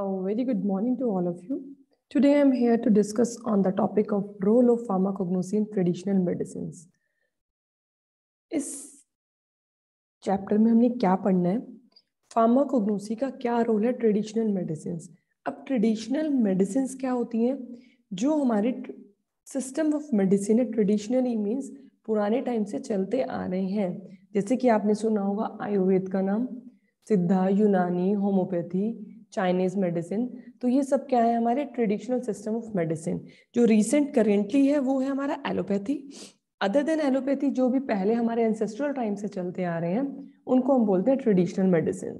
A very good morning to all of you. Today I'm here to discuss on the topic of role of pharmacognosy in traditional medicines. इस chapter में हमने क्या पढ़ना है pharmacognosy का क्या role है ट्रेडिशनल मेडिसिन अब ट्रेडिशनल मेडिसिन क्या होती हैं जो हमारे सिस्टम ऑफ मेडिसिन है ट्रेडिशनली मीन्स पुराने टाइम से चलते आ रहे हैं जैसे कि आपने सुना होगा आयुर्वेद का नाम सिद्धा यूनानी होम्योपैथी चाइनीज मेडिसिन तो ये सब क्या है हमारे ट्रेडिशनल सिस्टम ऑफ मेडिसिन जो रिसेंट करेंटली है वो है हमारा एलोपैथी अदर देन एलोपैथी जो भी पहले हमारे एंसेस्ट्रल टाइम से चलते आ रहे हैं उनको हम बोलते हैं ट्रेडिशनल मेडिसिन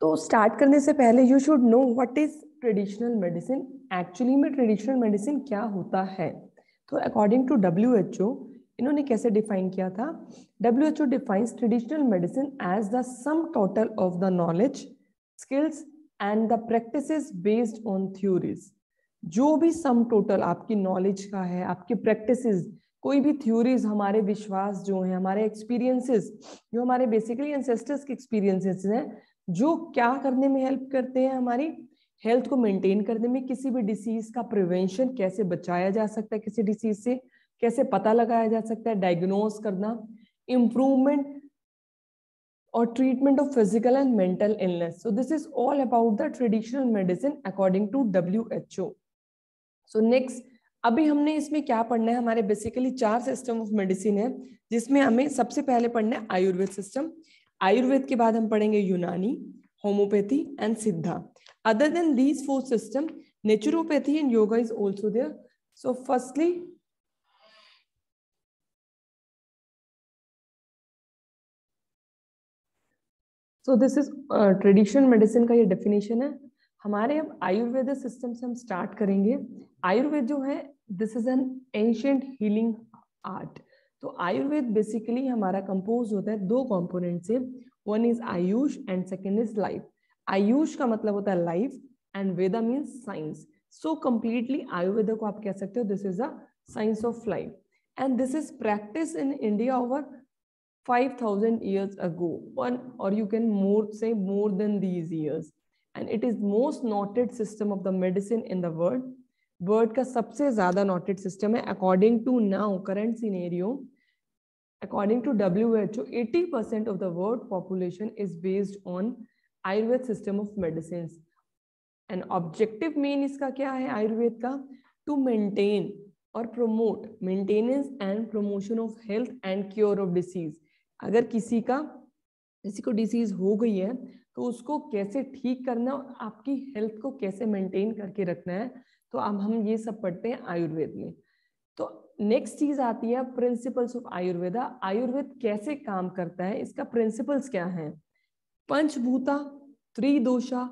तो स्टार्ट करने से पहले you should know what is traditional medicine actually में ट्रेडिशनल मेडिसिन क्या होता है तो according to W H O इन्होंने कैसे डिफाइन किया था W H O define traditional medicine as the sum total of the knowledge skills and the practice based on theories जो भी सम टोटल आपकी नॉलेज का है आपकी प्रैक्टिस कोई भी थ्योरीज हमारे विश्वास जो हैं हमारे एक्सपीरियंसेस जो हमारे बेसिकली एंसेस्टर्स के एक्सपीरियंसेस हैं जो क्या करने में हेल्प करते हैं हमारी हेल्थ को मेंटेन करने में किसी भी डिसीज का प्रिवेंशन कैसे बचाया जा सकता है किसी डिसीज से कैसे पता लगाया जा सकता है डायग्नोज करना improvement of physical and mental illness so this is all about the traditional medicine according to W H O so next अभी हमने इसमें क्या पढ़ना है हमारे बेसिकली चार सिस्टम ऑफ मेडिसिन है जिसमें हमें सबसे पहले पढ़ना है आयुर्वेद सिस्टम आयुर्वेद के बाद हम पढ़ेंगे Unani homeopathy and Siddha other than these four system naturopathy and yoga is also there so firstly so this is traditional medicine का ये डेफिनेशन है हमारे अब आयुर्वेद सिस्टम से हम स्टार्ट करेंगे आयुर्वेद जो है this is an ancient healing art तो आयुर्वेद बेसिकली हमारा कंपोज होता है दो कंपोनेंट से one is Ayush and second is life Ayush का मतलब होता है life and Veda means science so completely Ayurveda को आप कह सकते हो this is a science of life and this is practice in India over 5,000 years ago, one or you can more say more than these years. And it is most noted system of the medicine in the world. World का सबसे ज्यादा noted system है according to now current scenario according to W H O eighty percent of the world population is based on Ayurveda system of medicine and objective main इसका क्या है आयुर्वेद का to maintain और promote maintenance and promotion of health and cure of disease अगर किसी का किसी को डिसीज हो गई है तो उसको कैसे ठीक करना और आपकी हेल्थ को कैसे मेंटेन करके रखना है तो अब हम ये सब पढ़ते हैं आयुर्वेद में तो नेक्स्ट चीज आती है प्रिंसिपल्स ऑफ आयुर्वेदा आयुर्वेद कैसे काम करता है इसका प्रिंसिपल्स क्या है पंचभूता त्रिदोषा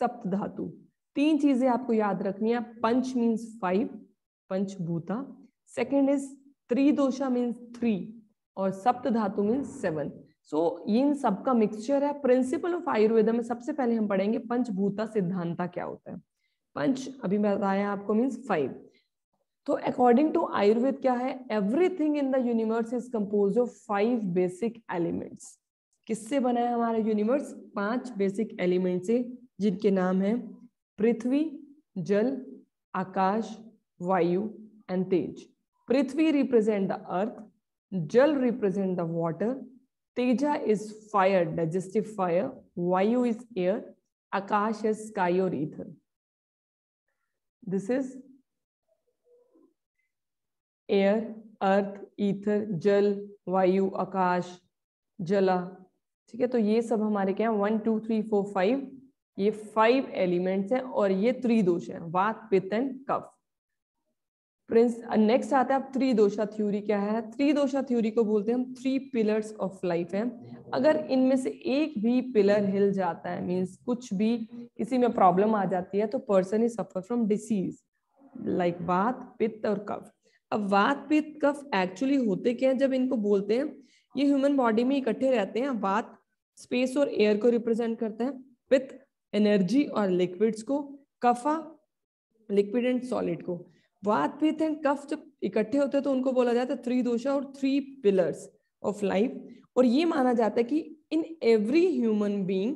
सप्त धातु तीन चीजें आपको याद रखनी है पंच मीन्स फाइव पंचभूता सेकेंड इज त्रिदोषा मीन्स थ्री और सप्त धातु में सेवन सो so, ये इन सब का मिक्सचर है प्रिंसिपल ऑफ आयुर्वेदा में सबसे पहले हम पढ़ेंगे पंचभूता सिद्धांता क्या होता है पंच अभी बताया आपको मीन्स फाइव तो अकॉर्डिंग टू आयुर्वेद क्या है everything in the universe is compose of five basic elements किससे बना है हमारा यूनिवर्स पांच बेसिक एलिमेंट से जिनके नाम है पृथ्वी जल आकाश वायु एंड तेज पृथ्वी रिप्रेजेंट द अर्थ जल रिप्रेजेंट द वॉटर तेजा इज फायर डाइजेस्टिव फायर वायु इज एयर आकाश इज स्काई और ether this is air earth ether जल वायु आकाश जला ठीक है तो ये सब हमारे क्या है one two three four five ये फाइव एलिमेंट्स हैं और ये त्रिदोष है वात पितन कफ फ्रेंड्स नेक्स्ट आता है अब त्रिदोषा थ्योरी क्या है त्रिदोषा थ्योरी को बोलते हैं हम थ्री पिलर्स ऑफ लाइफ है अगर इनमें से एक भी पिलर हिल जाता है मींस कुछ भी किसी में प्रॉब्लम आ जाती है तो person is suffer from disease like वात पित्त और कफ अब वात पित्त कफ एक्चुअली होते क्या है जब इनको बोलते हैं ये ह्यूमन बॉडी में इकट्ठे रहते हैं वात स्पेस और एयर को रिप्रेजेंट करते हैं पित्त एनर्जी और लिक्विड्स को कफा लिक्विड एंड सॉलिड को वात पित्त एंड कफ जब इकट्ठे होते हैं तो उनको बोला जाता है थ्री दोषा और थ्री पिलर्स ऑफ लाइफ और ये माना जाता है कि इन एवरी ह्यूमन बीइंग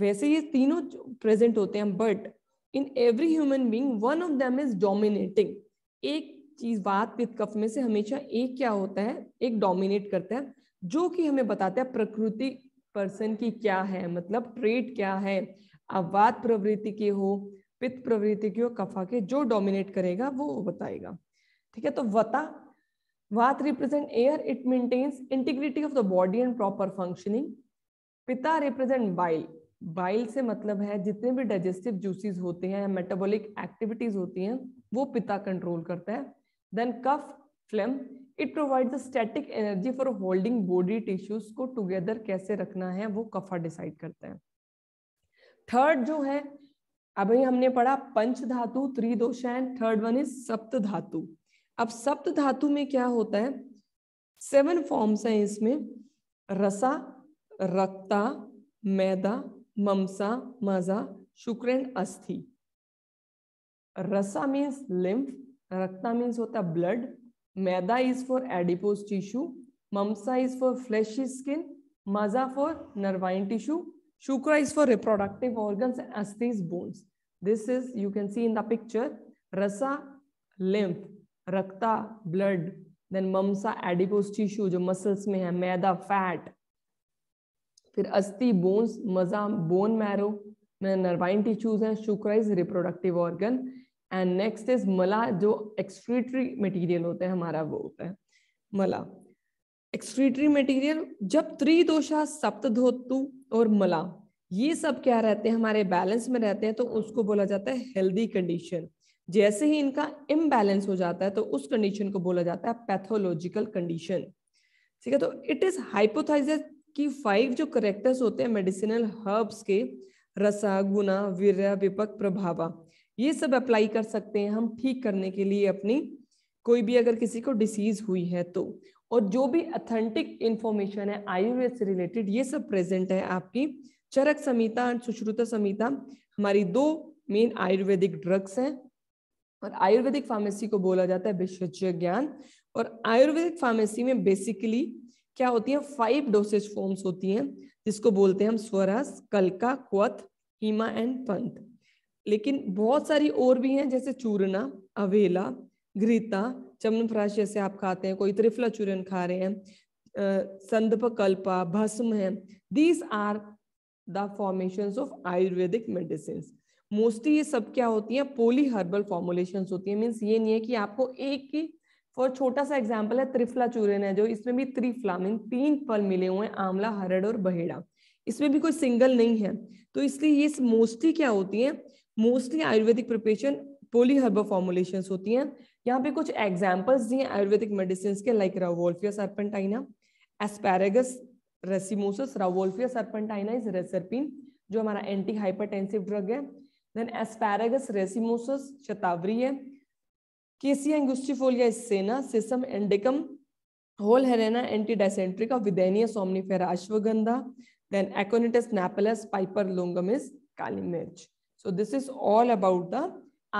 वैसे ये तीनों प्रेजेंट होते हैं but in every human being one of them is dominating एक चीज वात पित्त कफ में से हमेशा एक क्या होता है एक डोमिनेट करता है जो कि हमें बताता है प्रकृति पर्सन की क्या है मतलब ट्रेट क्या है अवाद वाद प्रवृत्ति के हो पित्त प्रवृत्ति की और कफा के जो डोमिनेट करेगा वो बताएगा ठीक है तो वता वात represent air it maintains integrity of the body and proper functioning पिता रिप्रेजेंट बाइल बाइल से मतलब है जितने भी डाइजेस्टिव जूसेस होते हैं या मेटाबॉलिक एक्टिविटीज होती हैं वो पिता कंट्रोल करता है देन कफ phlegm it provide the static energy for holding body tissues को टुगेदर कैसे रखना है वो कफा डिसाइड करता है थर्ड जो है अभी हमने पढ़ा पंच धातु त्रिदोष एंड थर्ड वन इज सप्त धातु अब सप्त धातु में क्या होता है सेवन फॉर्म्स हैं इसमें रसा रक्ता मैदा ममसा मजा शुक्र एंड अस्थि रसा मीन्स लिम्फ रक्ता मीन्स होता है ब्लड मैदा इज फॉर एडिपोज टिश्यू ममसा इज फॉर फ्लैशी स्किन मजा फॉर नर्वाइन टिश्यू शुक्र इज फॉर रिप्रोडक्टिव ऑर्गन्स अस्थि is bones This is, you can see in the picture, rasa, lymph, rakta, blood, then mamsa adipose tissue jo muscles mein hai maida fat फिर अस्थि bones मजा bone marrow nervine tissues हैं शुक्र is reproductive organ and next is मला जो excretory material होता है हमारा वो होता है मला एक्सक्रीटरी मटेरियल जब त्रिदोषा सप्तधोतु और मला ये सब क्या रहते हैं हमारे बैलेंस में रहते हैं तो उसको बोला जाता है हेल्दी कंडीशन जैसे ही इनका इम्बैलेंस हो जाता है तो उस कंडीशन को बोला जाता है पैथोलॉजिकल कंडीशन ठीक है तो इट इज हाइपोथाइज की फाइव जो करेक्टर्स होते हैं मेडिसिनल हर्ब्स के रसा गुना वीर विपक प्रभावा ये सब अप्लाई कर सकते हैं हम ठीक करने के लिए अपनी कोई भी अगर किसी को डिसीज हुई है तो और जो भी अथेंटिक इंफॉर्मेशन है आयुर्वेद से रिलेटेड ये सब प्रेजेंट है आपकी चरक संहिता एंड सुश्रुता संहिता हमारी दो मेन आयुर्वेदिक ड्रग्स हैं और आयुर्वेदिक फार्मेसी को बोला जाता है विश्वज्ञ ज्ञान और आयुर्वेदिक फार्मेसी में बेसिकली क्या होती है फाइव डोसेज फॉर्म्स होती हैं जिसको बोलते हैं हम स्वरस कलका क्वथ हीमा एंड पंथ लेकिन बहुत सारी और भी हैं जैसे चूरना अवेला घृता चमनप्राश जैसे आप खाते हैं कोई त्रिफला चूरन खा रहे हैं संदप कल्पा भस्म है these are the formation of Ayurvedic medicine mostly ये सब क्या होती है पोली हर्बल फॉर्मुलेशन होती है मीन्स ये नहीं है कि आपको एक ही फॉर छोटा सा एग्जाम्पल है त्रिफला चूरन है जो इसमें भी त्रिफला मीन तीन फल मिले हुए हैं आंवला हरड़ और बहेड़ा इसमें भी कोई सिंगल नहीं है तो इसलिए ये मोस्टली क्या होती है mostly Ayurvedic preparation poly herbal formulation होती है यहाँ पे कुछ एग्जाम्पल्स दिए आयुर्वेदिक मेडिसिन के like rauwolfia serpentina asparagus racemosus rauwolfia serpentina is reserpine जो हमारा एंटी हाइपरटेंसिव ड्रग है देन एस्पैरागस रेसिमोसस शतावरी है cassia angustifolia is senna sesamum indicum holarrhena antidysenterica withania somnifera ashwagandha then aconitus napellus piper longum is kali mirch so this is all about the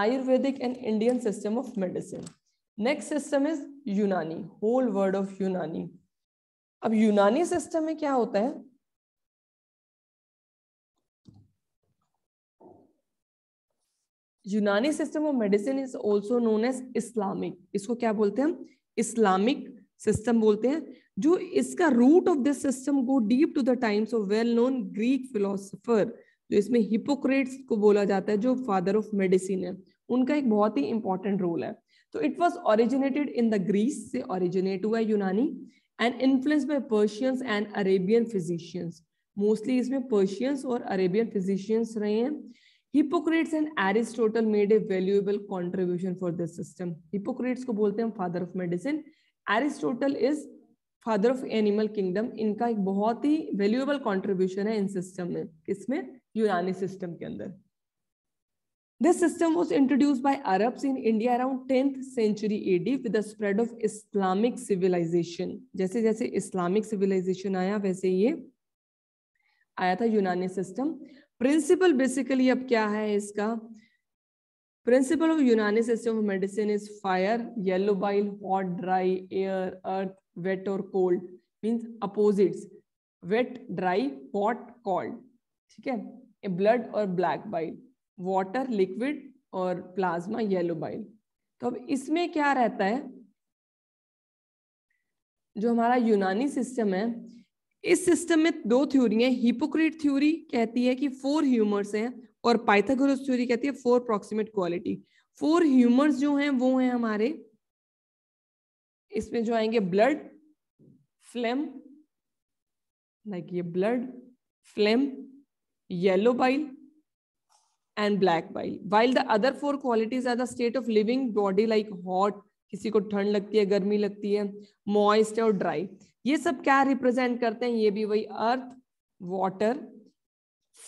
ayurvedic and indian system of medicine next system is unani whole word of unani अब यूनानी system में क्या होता है Unani system of medicine is also known as Islamic इसको क्या बोलते हैं इस्लामिक सिस्टम बोलते हैं जो इसका root of this system go deep to the times of well known Greek philosopher जो इसमें हिपोक्रेट्स को बोला जाता है जो फादर ऑफ मेडिसिन है उनका एक बहुत ही इंपॉर्टेंट रोल है तो it was originated in the Greece से ऑरिजिनेट हुआ Unani and influence by Persians and Arabian physicians mostly इसमें पर्शियंस और अरेबियन फिजिशियंस रहे हैं Hippocrates and Aristotle made a valuable contribution for this system Hippocrates को बोलते हैं father of medicine Aristotle is father of animal kingdom इनका एक बहुत ही वैल्यूएबल कॉन्ट्रीब्यूशन है इन सिस्टम में किसमें यूनानी सिस्टम के अंदर This system was introduced by Arabs in India around 10th century AD with the spread of Islamic civilization. जैसे जैसे Islamic civilization आया वैसे ये आया था यूनानी system. Principle basically अब क्या है इसका? Principle of यूनानी system of medicine is fire, yellow bile, hot, dry, air, earth, wet or cold. Means opposites. Wet, dry, hot, cold. ठीक blood or black bile. Water liquid और plasma yellow bile तो अब इसमें क्या रहता है जो हमारा यूनानी सिस्टम है इस सिस्टम में दो थ्योरी हैं हिपोक्रेट थ्योरी कहती है कि फोर ह्यूमर्स हैं और पाइथागोरस थ्योरी कहती है four approximate quality four humours जो हैं वो हैं हमारे इसमें जो आएंगे ब्लड फ्लेम लाइक ये blood phlegm yellow bile and black bile while the other four qualities are the state of living body like hot किसी को ठंड लगती है गर्मी लगती है मॉइस्ट और ड्राई ये सब क्या रिप्रेजेंट करते हैं ये भी वही अर्थ वाटर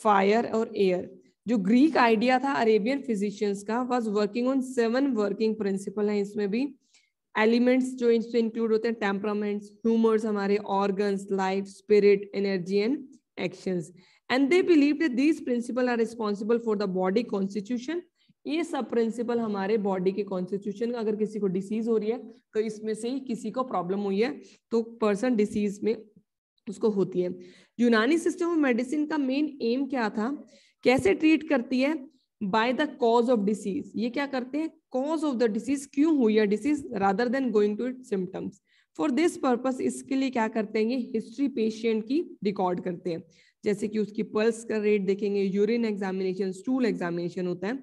फायर और एयर जो ग्रीक आइडिया था अरेबियन फिजिशियंस का was working on seven working principle है इसमें भी एलिमेंट्स जो इसमें इंक्लूड होते हैं टेम्परामेंट्स ह्यूमर्स हमारे organs life spirit energy and actions and they believe these principle are responsible for the body constitution ये सब प्रिंसिपल हमारे बॉडी के कॉन्स्टिट्यूशन का अगर किसी को डिसीज हो रही है तो इसमें से ही किसी को प्रॉब्लम हुई है तो पर्सन डिसीज में उसको होती है यूनानी सिस्टम ऑफ मेडिसिन का मेन एम क्या था कैसे ट्रीट करती है by the cause of disease ये क्या करते हैं कॉज ऑफ द डिसीज क्यों हुई है disease rather than going to it symptoms for this purpose इसके लिए क्या करते हैं ये हिस्ट्री पेशेंट की रिकॉर्ड करते हैं जैसे कि उसकी पल्स का रेट देखेंगे यूरिन एग्जामिनेशन स्टूल एग्जामिनेशन होता है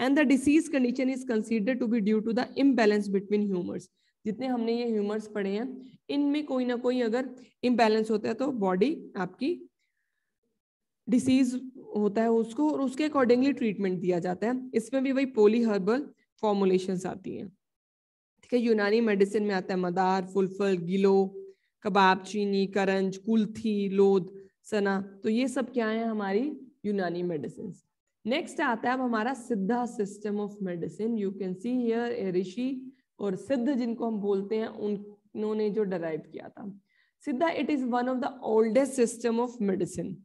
and the disease condition is consider to be due to the imbalance between humours जितने हमने ये ह्यूमर्स पढ़े हैं इनमें कोई ना कोई अगर इम्बेलेंस होता है तो बॉडी आपकी डिसीज होता है उसको और उसके अकॉर्डिंगली ट्रीटमेंट दिया जाता है इसमें भी वही पोली हर्बल फॉर्मुलेशन आती हैं ठीक है यूनानी मेडिसिन में आता है मदार फुलफल गिलो कबाब चीनी करंज कुल्थी लोध सना तो ये सब क्या है हमारी यूनानी मेडिसिन नेक्स्ट आता है अब हमारा Siddha system of medicine you can see here a rishi और सिद्ध जिनको हम बोलते हैं उन्होंने जो डराइव किया था Siddha it is one of the oldest system of medicine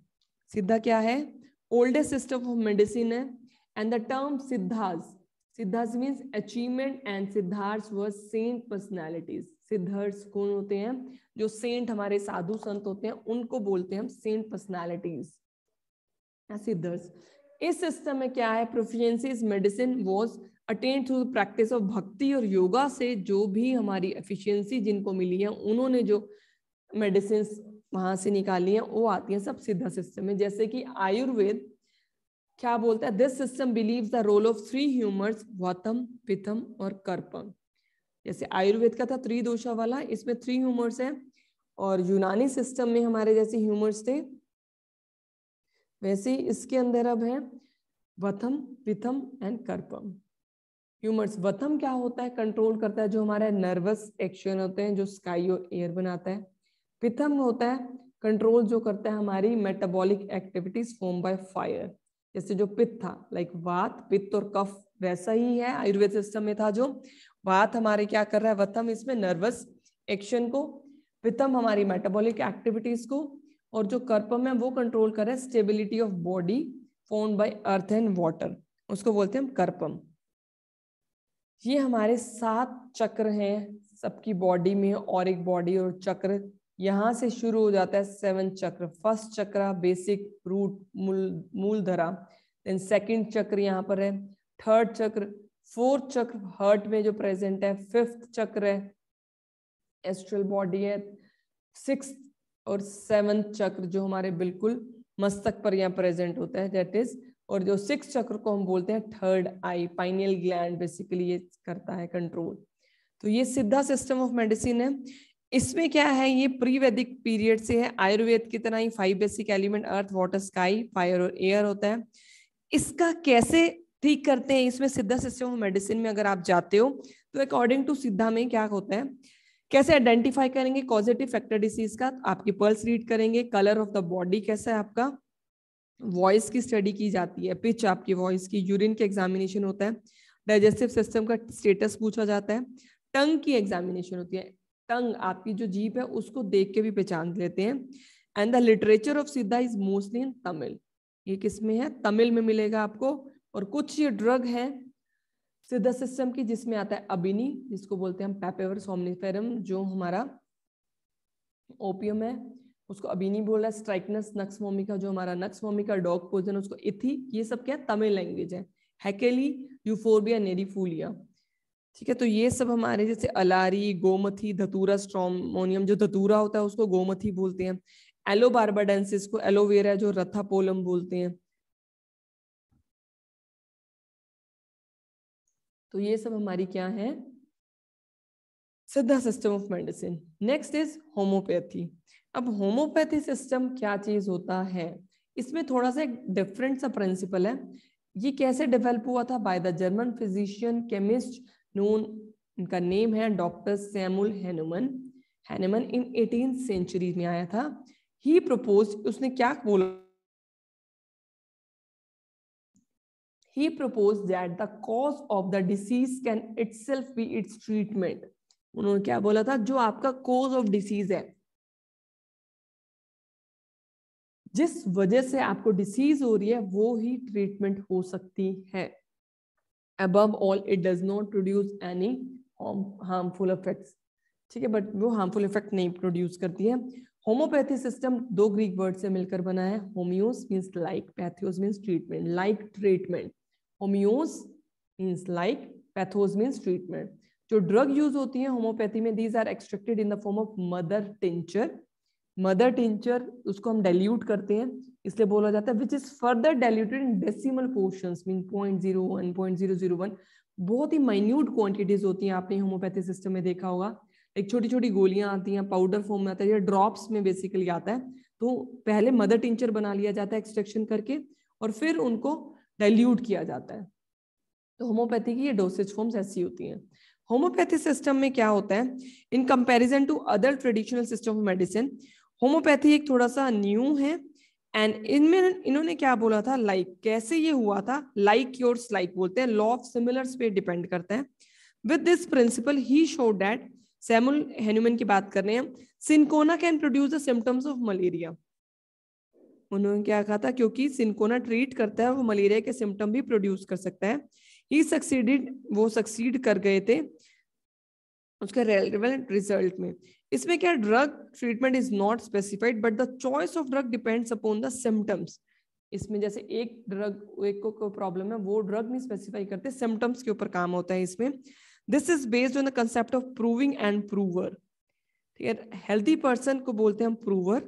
Siddha क्या है ओल्डेस्ट सिस्टम ऑफ मेडिसिन है and the term Siddhas Siddhas means achievement and Siddhars were saint personalities Siddhars कौन होते हैं जो सेंट हमारे साधु संत होते हैं उनको बोलते हैं हम सेंट पर्सनालिटीज सिद्धर्स इस सिस्टम में क्या है proficiencies medicine was attend through practice of bhakti और योगा से जो भी हमारी एफिशिएंसी जिनको मिली है उन्होंने जो मेडिसिन वहां से निकाली हैं वो आती हैं सब सिद्धा सिस्टम में जैसे कि आयुर्वेद क्या बोलता है this system believe the role of three humours vatham pitham और कर्पम जैसे आयुर्वेद का था त्रिदोषा वाला इसमें थ्री ह्यूमर्स है और यूनानी सिस्टम में हमारे जैसे ह्यूमर्स थे वैसे इसके अंदर अब है वथम पिथम एंड कर्पम ह्यूमर्स वथम क्या होता है कंट्रोल करता है जो हमारे नर्वस एक्शन होते हैं जो स्काई और एयर बनाता है पिथम होता है कंट्रोल जो करता है हमारी metabolic activities form by fire जैसे जो पित्त था लाइक वात पित्त और कफ वैसा ही है आयुर्वेद सिस्टम में था जो वात हमारे क्या कर रहा है वतम इसमें नर्वस एक्शन को पितम हमारी मेटाबॉलिक एक्टिविटीज को और जो कर्पम है वो कंट्रोल कर रहा है stability of body form by earth and water उसको बोलते हैं हम कर्पम ये हमारे सात चक्र हैं सबकी बॉडी में और एक बॉडी और चक्र यहाँ से शुरू हो जाता है सेवन चक्र फर्स्ट चक्र बेसिक रूट मूल मूलधरा देन सेकंड चक्र यहाँ पर है थर्ड चक्र फोर्थ चक्र हर्ट में जो प्रेजेंट है फिफ्थ चक्र है एस्ट्रल बॉडी है सिक्स और सेवन्थ चक्र जो हमारे बिल्कुल मस्तक पर यहाँ प्रेजेंट होता है दैट इज और जो सिक्स चक्र को हम बोलते हैं third eye pineal gland basically ये करता है कंट्रोल तो ये सिद्धा सिस्टम ऑफ मेडिसिन है इसमें क्या है ये प्री वैदिक पीरियड से है आयुर्वेद की तरह ही five basic element earth water sky fire और एयर होता है इसका कैसे ठीक करते हैं इसमें सिद्धा सिस्टम ऑफ मेडिसिन में अगर आप जाते हो तो अकॉर्डिंग टू सिद्धा में क्या होता है कैसे आइडेंटिफाई करेंगे कॉजेटिव फैक्टर डिसीज का आपकी पल्स रीड करेंगे कलर ऑफ द बॉडी कैसा है आपका वॉइस की स्टडी की जाती है पिच आपकी वॉइस की यूरिन के एग्जामिनेशन होता है डाइजेस्टिव सिस्टम का स्टेटस पूछा जाता है टंग की एग्जामिनेशन होती है टंग आपकी जो जीप है उसको देख के भी पहचान लेते हैं and the literature of Siddha is mostly in Tamil ये किसमें है तमिल में मिलेगा आपको और कुछ ये ड्रग हैं सिद्धा सिस्टम की जिसमें आता है अबिनी जिसको बोलते हैं हम पैपेवर सोमनीफेरम जो हमारा ओपियम है उसको अबिनी बोल रहा है स्ट्राइकनस नक्स मोमिका जो हमारा नक्स मोमिका डॉग पोजन उसको इथी ये सब क्या तमिल लैंग्वेज है हैकेली यूफोरबिया नेरीफूलिया ठीक है तो ये सब हमारे जैसे अलारी गोमथी धतूरा स्ट्रोमोनियम जो धतूरा होता है उसको गोमथी बोलते हैं एलो बार्बाडेंसिस को एलोवेरा जो रथापोलम बोलते हैं तो ये सब हमारी क्या है Siddha system of medicine next is homeopathy अब होम्योपैथी सिस्टम क्या चीज होता है इसमें थोड़ा सा डिफरेंट सा प्रिंसिपल है ये कैसे डेवलप हुआ था by the German physician chemist known उनका नेम है doctor Samuel Hahnemann Hahnemann in eighteen century में आया था ही प्रपोज उसने क्या बोला he proposed that the cause of the disease can itself be its treatment उन्होंने क्या बोला था जो आपका cause of disease है जिस वजह से आपको डिसीज हो रही है वो ही ट्रीटमेंट हो सकती है above all it does not produce any harmful effects ठीक है बट वो हार्मफुल इफेक्ट नहीं प्रोड्यूस करती है होम्योपैथी सिस्टम दो ग्रीक वर्ड से मिलकर बना है homoios means like pathos means treatment like treatment homoios means like pathos means treatment जो ड्रग यूज होती है होम्योपैथी में these are extracted in the form of mother tincture mother tincture उसको हम डेल्यूट करते हैं इसलिए बोला जाता है which is further diluted in decimal portion mean point zero one point zero zero one बहुत ही माइन्यूट क्वांटिटीज होती हैं आपने होम्योपैथी सिस्टम में देखा होगा एक छोटी छोटी गोलियां आती हैं पाउडर फॉर्म में आता है या ड्रॉप्स में बेसिकली आता है तो पहले मदर टिंचर बना लिया जाता है एक्सट्रेक्शन करके और फिर उनको डाइल्यूट किया जाता है तो होम्योपैथी की ये डोसेज फॉर्म्स ऐसी होती हैं होम्योपैथी सिस्टम में क्या होता है in comparison to other traditional system of medicine homeopathy एक थोड़ा सा न्यू है एंड इनमें इन्होंने क्या बोला था लाइक like, कैसे ये हुआ था लाइक योर्स लाइक बोलते हैं लॉ ऑफ सिमिलर्स पे डिपेंड करते हैं विद दिस प्रिंसिपल ही शो डैट सैमुल हेनुमन की बात कर रहे हैं cinchona can produce the symptoms of malaria उन्होंने क्या कहा था क्योंकि सिंकोना ट्रीट करता है वो मलेरिया के सिम्टम भी प्रोड्यूस कर सकता है ही सक्सीडेड वो सक्सीड कर गए थे उसके रेलिवेंट रिजल्ट में इसमें क्या drug treatment is not specified but the choice of drug depends upon the symptoms इसमें जैसे एक ड्रग एक को प्रॉब्लम है वो ड्रग नहीं स्पेसिफाई करते सिम्टम्स के ऊपर काम होता है इसमें this is based on the concept of proving and prover ठीक है हेल्थी पर्सन को बोलते हैं हम प्रूवर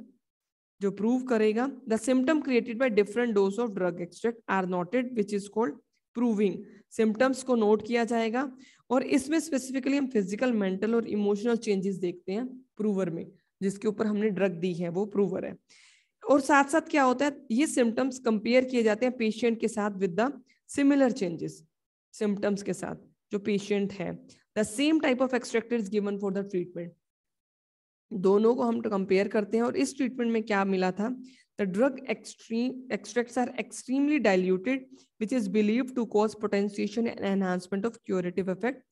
जो प्रूव करेगा the symptom created by different dose of drug extract are noted which is called proving symptoms को नोट किया जाएगा और इसमें स्पेसिफिकली हम फिजिकल मेंटल और इमोशनल चेंजेस देखते हैं प्रूवर में जिसके ऊपर हमने ड्रग दी है वो प्रूवर है और साथ साथ क्या होता है ये सिम्टम्स कंपेयर किए जाते हैं पेशेंट के साथ with the similar changes symptoms के साथ जो पेशेंट है the same type of extract is given for the treatment दोनों को हम तो कंपेयर करते हैं और इस ट्रीटमेंट में क्या मिला था the drug extreme extract are extremely diluted which is believe to cause potentiation and enhancement of curative effect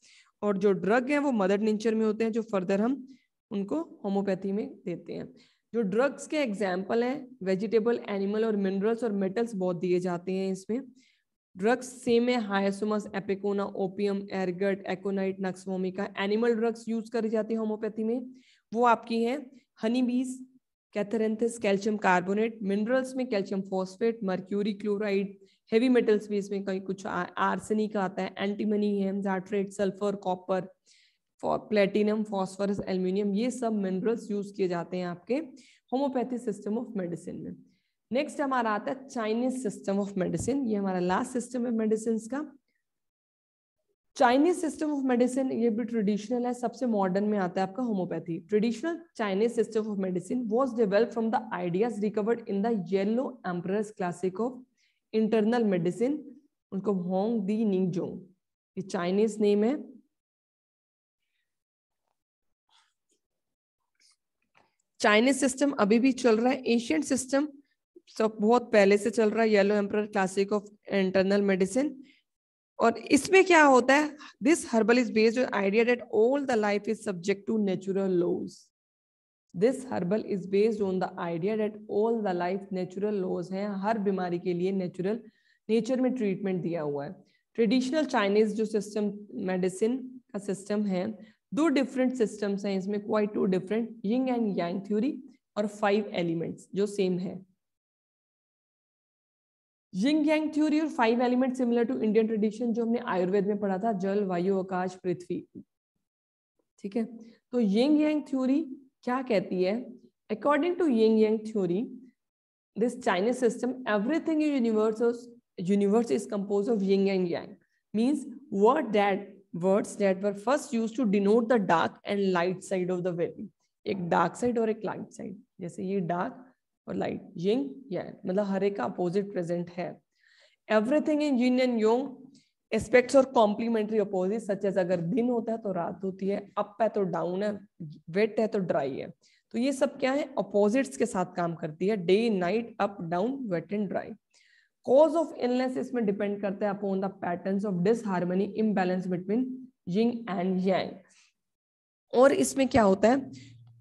और जो ड्रग है वो मदर नेचर में होते हैं जो फर्दर हम उनको होम्योपैथी में देते हैं जो ड्रग्स के एग्जाम्पल हैं वेजिटेबल एनिमल और मिनरल्स और मेटल्स बहुत दिए जाते हैं इसमें ड्रग्स सेम है hyoscyamus ipecacuanha opium ergot aconite nux vomica animal drugs use करी जाती है होम्योपैथी में वो आपकी हैं honey bees cantharis calcium carbonate minerals में calcium phosphate mercury chloride heavy metals भी इसमें कहीं कुछ आर्सेनिक आता है एंटीमनी है जाट्रेट sulphur copper platinum phosphorus aluminium ये सब मिनरल्स यूज किए जाते हैं आपके होम्योपैथी सिस्टम ऑफ मेडिसिन में नेक्स्ट हमारा आता है चाइनीज सिस्टम ऑफ मेडिसिन ये हमारा लास्ट सिस्टम है मेडिसिन का चाइनीज सिस्टम ऑफ मेडिसिन ये भी ट्रेडिशनल है सबसे मॉडर्न में आता है आपका homeopathy traditional Chinese system of medicine was develop from the ideas recovered in the yellow emperor classic of internal medicine उनको होंग दी निंग जोंग ये चाइनीज नेम है चाइनीज सिस्टम अभी भी चल रहा है एशियन सिस्टम सब बहुत पहले से चल रहा है yellow emperor classic of internal medicine और इसमें क्या होता है this herbal is based on idea that all the life is subject to natural laws this herbal is based on the idea that all the life natural laws है हर बीमारी के लिए नेचुरल नेचर में ट्रीटमेंट दिया हुआ है traditional Chinese जो सिस्टम मेडिसिन का सिस्टम है दो डिफरेंट सिस्टम्स हैं इसमें quite two different yin and yang theory और फाइव एलिमेंट्स जो सेम है यिंग यांग थ्योरी और five element similar to Indian tradition जो हमने आयुर्वेद में पढ़ा था जल वायु आकाश पृथ्वी ठीक है तो यिंग यांग थ्योरी क्या कहती है according to yin yang theory this Chinese system everything in universe universe is compose of yin and yang means word that words that were first use to denote the dark and light side of the very एक dark side और एक light side जैसे ये dark और light Ying मतलब हर एक का अपोजिट प्रेजेंट है everything in yin and yang aspects और कॉम्प्लीमेंट्री अपोजिट सच एज अगर दिन होता है तो रात होती है अप है तो डाउन है वेट है तो ड्राई है तो ये सब क्या है अपोजिट्स के साथ काम करती है day night up down wet and dry cause of illness इसमें डिपेंड करता है upon the pattern of disharmony imbalance between yin and yang और इसमें क्या होता है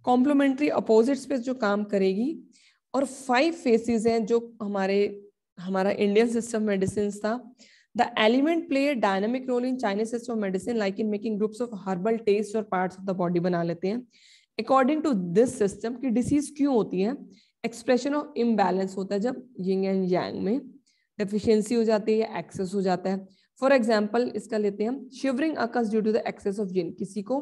कॉम्प्लीमेंट्री अपोजिट्स पे जो काम करेगी और फाइव फेसेस हैं जो हमारे हमारा इंडियन सिस्टम मेडिसिन था the element play dynamic role in Chinese system of medicine like in making groups of herbal test और पार्ट ऑफ द बॉडी बना लेते हैं अकॉर्डिंग टू दिस सिस्टम की डिसीज क्यों होती है एक्सप्रेशन ऑफ इम्बैलेंस होता है जब यिंग एंड यांग में डेफिशिएंसी हो जाती है एक्सेस हो जाता है फॉर एग्जाम्पल इसका लेते हैं shivering occurs due to the excess of yin किसी को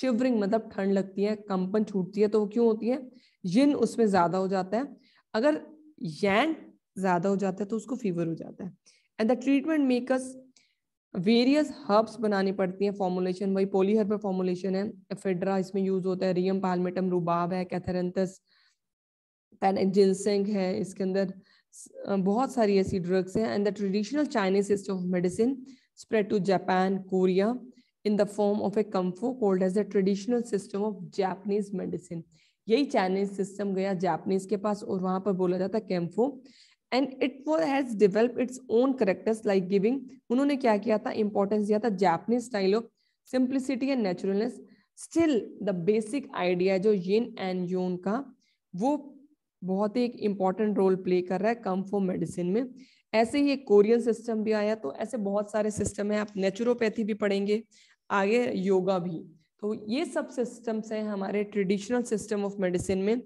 शिवरिंग मतलब ठंड लगती है कंपन छूटती है तो वो क्यों होती है यिन उसमें ज्यादा हो जाता है अगर यांग ज्यादा हो जाता है तो उसको फीवर हो जाता है and the treatment makers various herbs बनानी पड़ती हैं फॉर्मुलेशन वही पोलीहर पर फॉर्मुलेशन है एफेड्रा इसमें यूज होता है रियम पालमेटम रूबाब है कैथरेंथस जिनसेंग है इसके अंदर बहुत सारी ऐसी ड्रग्स हैं and the traditional Chinese system of medicine spread to Japan Korea in the form of a kung fu called as the traditional system of Japanese medicine. यही चाइनीज सिस्टम गया जापानीज के पास और वहां पर बोला जाता कैम्फो एंड इट वो has develop its own characters like giving उन्होंने क्या किया था इंपॉर्टेंस दिया था Japanese style of simplicity and naturalness still the basic idea जो यिन एंड योन का वो बहुत ही एक इम्पॉर्टेंट रोल प्ले कर रहा है कम्फो मेडिसिन में ऐसे ही एक कोरियन सिस्टम भी आया तो ऐसे बहुत सारे सिस्टम है आप नेचुरोपैथी भी पढ़ेंगे आगे योगा भी तो ये सब सिस्टम्स हैं हमारे ट्रेडिशनल सिस्टम ऑफ मेडिसिन में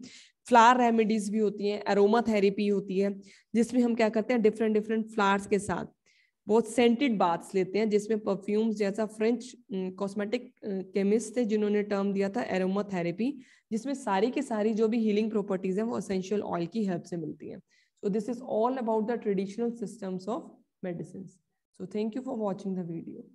फ्लावर रेमेडीज भी होती हैं एरोमा थेरेपी होती है जिसमें हम क्या करते हैं डिफरेंट डिफरेंट फ्लावर्स के साथ बहुत सेंटेड बाथ्स लेते हैं जिसमें परफ्यूम्स जैसा फ्रेंच कॉस्मेटिक केमिस्ट थे जिन्होंने टर्म दिया था एरोमा थेरेपी जिसमें सारी के सारी जो भी हीलिंग प्रॉपर्टीज हैं वो असेंशियल ऑयल की हेल्प से मिलती हैं so this is all about the traditional systems of medicine so thank you for watching the video